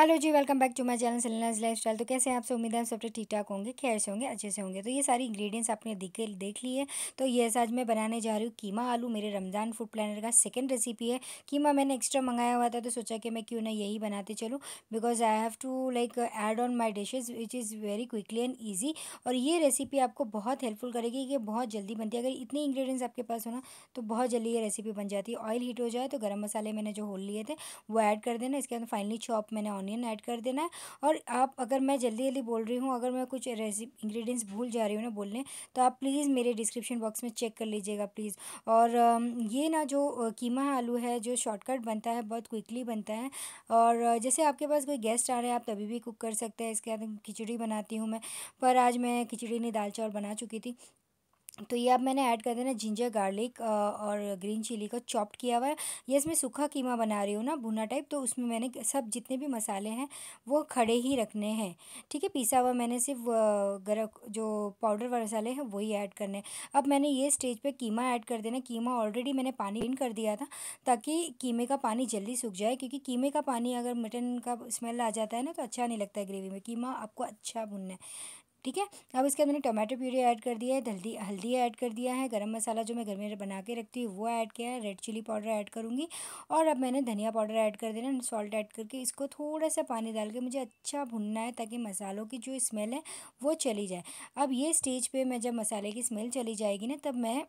hello जी welcome back to my channel Selena's lifestyle तो कैसे हैं आपसे उम्मीद है आप सब ठीक ठाक होंगे खैर से होंगे अच्छे से होंगे तो ये सारी इंग्रेडिएंट्स आपने देख देख ली है तो ये आज मैं बनाने जा रही हूँ कीमा आलू मेरे रमज़ान फूड प्लानर का सेकंड रेसिपी है कीमा मैंने एक्स्ट्रा मंगाया हुआ था तो सोचा कि मैं क्यों ना यही बनाते चलूँ because I have to like add on my dishes which is very quickly and easy और ये रेसिपी आपको बहुत हेल्पफुल करेगी कि बहुत जल्दी बनती है अगर इतने इंग्रेडिएंट्स आपके पास होना तो बहुत जल्दी ये रेसिपी बन जाती है ऑयल हीट हो जाए तो गर्म मसाले मैंने जो होल लिए थे वो ऐड कर देना इसके बाद फाइनली चॉप मैंने ऑनियन ऐड कर देना है और आप अगर मैं जल्दी जल्दी बोल रही हूँ अगर मैं कुछ रेसिपी इंग्रेडिएंट्स भूल जा रही हूँ ना बोलने तो आप प्लीज़ मेरे डिस्क्रिप्शन बॉक्स में चेक कर लीजिएगा प्लीज़ और ये ना जो कीमा आलू है जो शॉर्टकट बनता है बहुत क्विकली बनता है और जैसे आपके पास कोई गेस्ट आ रहे हैं आप तभी भी कुक कर सकते हैं इसके बाद खिचड़ी बनाती हूँ मैं पर आज मैं खिचड़ी नहीं दाल चावल बना चुकी थी तो ये अब मैंने ऐड कर देना जिंजर गार्लिक और ग्रीन चिली को चॉप्ड किया हुआ है ये इसमें सूखा कीमा बना रही हूँ ना भुना टाइप तो उसमें मैंने सब जितने भी मसाले हैं वो खड़े ही रखने हैं ठीक है पीसा हुआ मैंने सिर्फ गरक जो पाउडर मसाले हैं वही ऐड करने हैं अब मैंने ये स्टेज पे कीमा ऐड कर देना कीमा ऑलरेडी मैंने पानी इन कर दिया था ताकि कीमे का पानी जल्दी सूख जाए क्योंकि कीमे का पानी अगर मटन का स्मेल आ जाता है ना तो अच्छा नहीं लगता है ग्रेवी में कीमा आपको अच्छा भुनना है ठीक है अब इसके अंदर मैंने प्यूरी ऐड कर दिया है हल्दी हल्दी ऐड कर दिया है गरम मसाला जो मैं घर में बना के रखती हूँ वो ऐड किया है रेड चिली पाउडर ऐड करूँगी और अब मैंने धनिया पाउडर ऐड कर देना सॉल्ट ऐड करके इसको थोड़ा सा पानी डाल के मुझे अच्छा भुनना है ताकि मसालों की जो स्मेल है वो चली जाए अब ये स्टेज पर मैं जब मसाले की स्मेल चली जाएगी ना तब मैं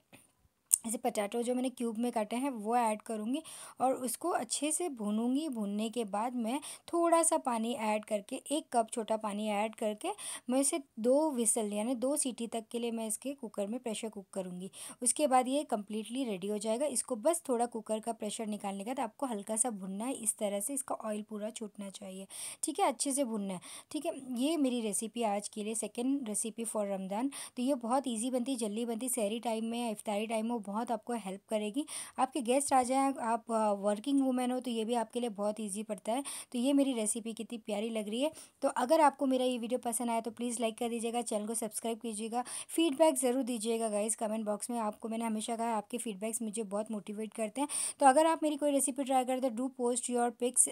ऐसे पटाटो जो मैंने क्यूब में काटे हैं वो ऐड करूँगी और उसको अच्छे से भूनूंगी भूनने के बाद मैं थोड़ा सा पानी ऐड करके एक कप छोटा पानी ऐड करके मैं इसे दो विसल यानी दो सीटी तक के लिए मैं इसके कुकर में प्रेशर कुक करूँगी उसके बाद ये कम्प्लीटली रेडी हो जाएगा इसको बस थोड़ा कुकर का प्रेशर निकालने का तो आपको हल्का सा भुनना है इस तरह से इसका ऑयल पूरा छूटना चाहिए ठीक है अच्छे से भुनना है ठीक है ये मेरी रेसिपी आज के लिए सेकेंड रेसिपी फॉर रमज़ान तो ये बहुत ईजी बनती जल्दी बनती सहरी टाइम में इफ्तारी टाइम में बहुत आपको हेल्प करेगी आपके गेस्ट आ जाएँ आप वर्किंग वूमेन हो तो ये भी आपके लिए बहुत ईजी पड़ता है तो ये मेरी रेसिपी कितनी प्यारी लग रही है तो अगर आपको मेरा ये वीडियो पसंद आया तो प्लीज़ लाइक कर दीजिएगा चैनल को सब्सक्राइब कीजिएगा फीडबैक ज़रूर दीजिएगा गाइज़ कमेंट बॉक्स में आपको मैंने हमेशा कहा आपके फीडबैक्स मुझे बहुत मोटिवेट करते हैं तो अगर आप मेरी कोई रेसिपी ट्राई करते do post your pics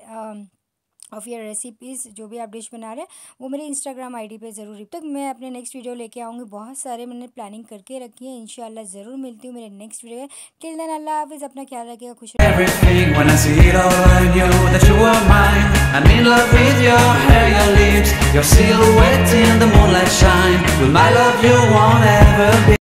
of ये रेसिपीज़ जो भी आप डिश बना रहे हैं वो मेरे इंस्टाग्राम आईडी पे ज़रूर तक तो मैं अपने नेक्स्ट वीडियो लेके आऊँगी बहुत सारे मैंने प्लानिंग करके रखी है इनशाला ज़रूर मिलती हूँ मेरे नेक्स्ट वीडियो टिल देन अल्लाह हाफिज़ अपना ख्याल रखेगा खुश